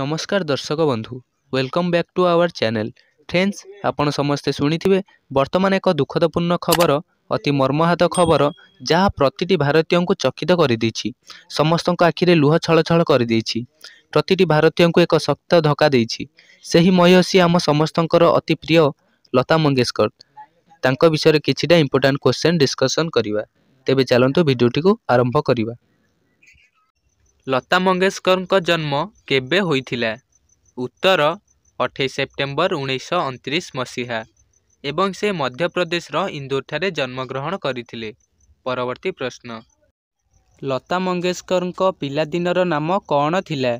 ନମସ୍କାର ଦର୍ଶକ ବନ୍ଧୁ welcome back to our channel friends ଆପଣ ସମସ୍ତେ ଶୁଣିଥିବେ ବର୍ତ୍ତମାନ ଏକ ଦୁଃଖଦପୂର୍ଣ୍ଣ ଖବର ଅତି ମର୍ମହାତ ଖବର ଯାହା ପ୍ରତିଟି ଭାରତୀୟଙ୍କୁ ଚକିତ କରିଦେଇଛି ସମସ୍ତଙ୍କ ଆଖିରେ ଲୁହ ଛଳ ଛଳ କରିଦେଇଛି ପ୍ରତିଟି ଭାରତୀୟଙ୍କୁ ଏକ ଶକ୍ତ ଧକା ଦେଇଛି ସେହି ମୟସୀ ଆମ ସମସ୍ତଙ୍କର ଅତି ପ୍ରିୟ ଲତା ମଙ୍ଗେସ୍କର ତାଙ୍କ ବିଷୟରେ କିଛିଟା ଇମ୍ପୋର୍ଟାଣ୍ଟ କ୍ୱେଶ୍ଚେନ୍ ଡିସ୍କସନ୍ କରିବା ତେବେ ଚାଲନ୍ତୁ ଭିଡ଼ିଓଟିକୁ ଆରମ୍ଭ କରିବା ଲତା ମଙ୍ଗେସ୍କରଙ୍କ ଜନ୍ମ କେବେ ହୋଇଥିଲା ଉତ୍ତର ଅଠେଇଶ ସେପ୍ଟେମ୍ବର ଉଣେଇଶହ ଅଣତିରିଶ ମସିହା ଏବଂ ସେ ମଧ୍ୟପ୍ରଦେଶର ଇନ୍ଦୋରଠାରେ ଜନ୍ମଗ୍ରହଣ କରିଥିଲେ ପରବର୍ତ୍ତୀ ପ୍ରଶ୍ନ ଲତା ମଙ୍ଗେସ୍କରଙ୍କ ପିଲାଦିନର ନାମ କ'ଣ ଥିଲା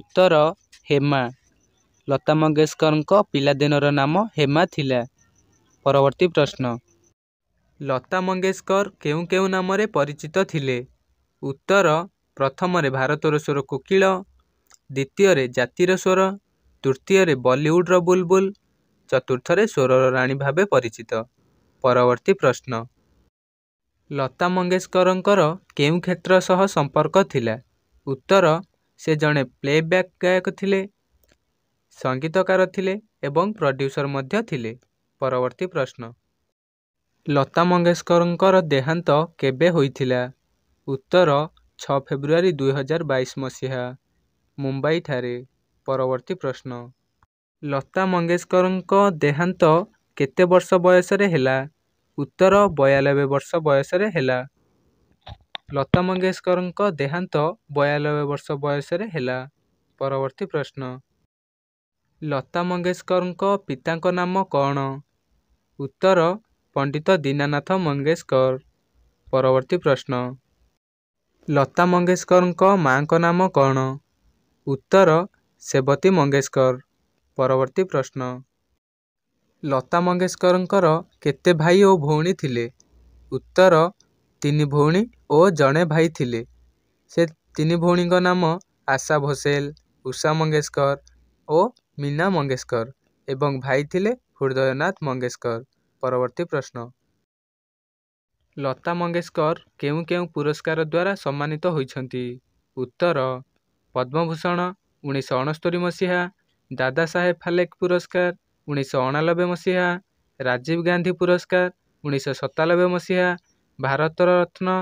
ଉତ୍ତର ହେମା ଲତା ମଙ୍ଗେସ୍କରଙ୍କ ପିଲାଦିନର ନାମ ହେମା ଥିଲା ପରବର୍ତ୍ତୀ ପ୍ରଶ୍ନ ଲତା ମଙ୍ଗେସ୍କର କେଉଁ କେଉଁ ନାମରେ ପରିଚିତ ଥିଲେ ଉତ୍ତର ପ୍ରଥମରେ ଭାରତର ସ୍ୱର କୋକିଳ ଦ୍ୱିତୀୟରେ ଜାତିର ସ୍ୱର ତୃତୀୟରେ ବଲିଉଡ଼ର ବୁଲବୁଲ ଚତୁର୍ଥରେ ସ୍ୱରର ରାଣୀ ଭାବେ ପରିଚିତ ପରବର୍ତ୍ତୀ ପ୍ରଶ୍ନ ଲତା ମଙ୍ଗେଶକରଙ୍କର କେଉଁ କ୍ଷେତ୍ର ସହ ସମ୍ପର୍କ ଥିଲା ଉତ୍ତର ସେ ଜଣେ ପ୍ଲେ ବ୍ୟାକ୍ ଗାୟକ ଥିଲେ ସଙ୍ଗୀତକାର ଥିଲେ ଏବଂ ପ୍ରଡ୍ୟୁସର ମଧ୍ୟ ଥିଲେ ପରବର୍ତ୍ତୀ ପ୍ରଶ୍ନ ଲତା ମଙ୍ଗେଶକରଙ୍କର ଦେହାନ୍ତ କେବେ ହୋଇଥିଲା ଉତ୍ତର ଛଅ ଫେବୃଆରୀ ଦୁଇହଜାର ବାଇଶ ମସିହା ମୁମ୍ବାଇଠାରେ ପରବର୍ତ୍ତୀ ପ୍ରଶ୍ନ ଲତା ମଙ୍ଗେସ୍କରଙ୍କ ଦେହାନ୍ତ କେତେ ବର୍ଷ ବୟସରେ ହେଲା ଉତ୍ତର ବୟାନବେ ବର୍ଷ ବୟସରେ ହେଲା ଲତା ମଙ୍ଗେସ୍କରଙ୍କ ଦେହାନ୍ତ ବୟାନବେ ବର୍ଷ ବୟସରେ ହେଲା ପରବର୍ତ୍ତୀ ପ୍ରଶ୍ନ ଲତା ମଙ୍ଗେସ୍କରଙ୍କ ପିତାଙ୍କ ନାମ କ'ଣ ଉତ୍ତର ପଣ୍ଡିତ ଦୀନାନାଥ ମଙ୍ଗେସ୍କର ପରବର୍ତ୍ତୀ ପ୍ରଶ୍ନ ଲତା ମଙ୍ଗେସକରଙ୍କ ମାଆଙ୍କ ନାମ କ'ଣ ଉତ୍ତର ସେବତୀ ମଙ୍ଗେସକର ପରବର୍ତ୍ତୀ ପ୍ରଶ୍ନ ଲତା ମଙ୍ଗେସକରଙ୍କର କେତେ ଭାଇ ଓ ଭଉଣୀ ଥିଲେ ଉତ୍ତର ତିନି ଭଉଣୀ ଓ ଜଣେ ଭାଇ ଥିଲେ ସେ ତିନି ଭଉଣୀଙ୍କ ନାମ ଆଶା ଭୋସେଲ ଉଷା ମଙ୍ଗେସକର ଓ ମୀନା ମଙ୍ଗେସକର ଏବଂ ଭାଇ ଥିଲେ ହୃଦୟନାଥ ମଙ୍ଗେସକର ପରବର୍ତ୍ତୀ ପ୍ରଶ୍ନ लता मङ्गेसकर केही केही द्वारा सम्मानित होई हुन्छ उत्तर पद्मभूषण उन्स अनस्तरी मसहा दादा साहेब फालेख पुरस्कार उन्े सौ अनाब्बे मसहा राजीव गान्धी पुरस्कार उन्स सतानब्बे मसहा भारतर रत्न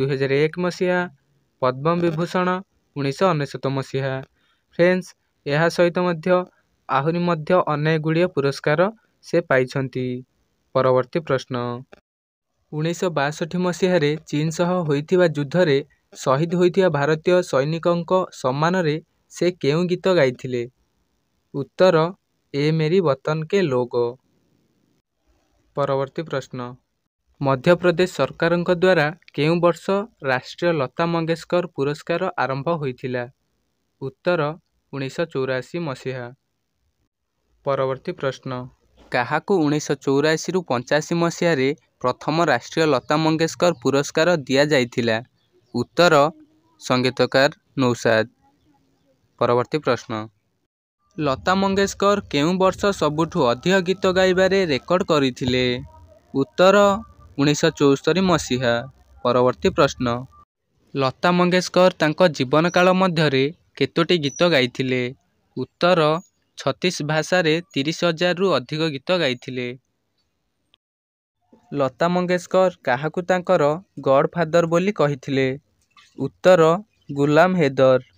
दुई हजार एक मस पद्मविभूषण उन्सत्त मस यहासहित आउरी मध्यगुड पुरस्कार सेन्थी प्रश्न ଉଣେଇଶହ ବାଷଠି ମସିହାରେ ଚୀନ ସହ ହୋଇଥିବା ଯୁଦ୍ଧରେ ଶହୀଦ ହୋଇଥିବା ଭାରତୀୟ ସୈନିକଙ୍କ ସମ୍ମାନରେ ସେ କେଉଁ ଗୀତ ଗାଇଥିଲେ ଉତ୍ତର ଏ ମେରି ବତନ କେ ଲୋଗ ପରବର୍ତ୍ତୀ ପ୍ରଶ୍ନ ମଧ୍ୟପ୍ରଦେଶ ସରକାରଙ୍କ ଦ୍ୱାରା କେଉଁ ବର୍ଷ ରାଷ୍ଟ୍ରୀୟ ଲତା ମଙ୍ଗେସ୍କର ପୁରସ୍କାର ଆରମ୍ଭ ହୋଇଥିଲା ଉତ୍ତର ଉଣେଇଶହ ଚଉରାଅଶୀ ମସିହା ପରବର୍ତ୍ତୀ ପ୍ରଶ୍ନ କାହାକୁ ଉଣେଇଶହ ଚଉରାଅଶୀରୁ ପଞ୍ଚାଅଶୀ ମସିହାରେ ପ୍ରଥମ ରାଷ୍ଟ୍ରୀୟ ଲତା ମଙ୍ଗେସ୍କର ପୁରସ୍କାର ଦିଆଯାଇଥିଲା ଉତ୍ତର ସଙ୍ଗୀତକାର ନୌସାଦ ପରବର୍ତ୍ତୀ ପ୍ରଶ୍ନ ଲତା ମଙ୍ଗେସ୍କର କେଉଁ ବର୍ଷ ସବୁଠୁ ଅଧିକ ଗୀତ ଗାଇବାରେ ରେକର୍ଡ଼ କରିଥିଲେ ଉତ୍ତର ଉଣେଇଶହ ଚଉସ୍ତରି ମସିହା ପରବର୍ତ୍ତୀ ପ୍ରଶ୍ନ ଲତା ମଙ୍ଗେସ୍କର ତାଙ୍କ ଜୀବନକାଳ ମଧ୍ୟରେ କେତୋଟି ଗୀତ ଗାଇଥିଲେ ଉତ୍ତର ଛତିଶ ଭାଷାରେ ତିରିଶ ହଜାରରୁ ଅଧିକ ଗୀତ ଗାଇଥିଲେ ଲତା ମଙ୍ଗେସକର କାହାକୁ ତାଙ୍କର ଗଡ଼୍ ବୋଲି କହିଥିଲେ ଉତ୍ତର ଗୁଲାମ ହେଦର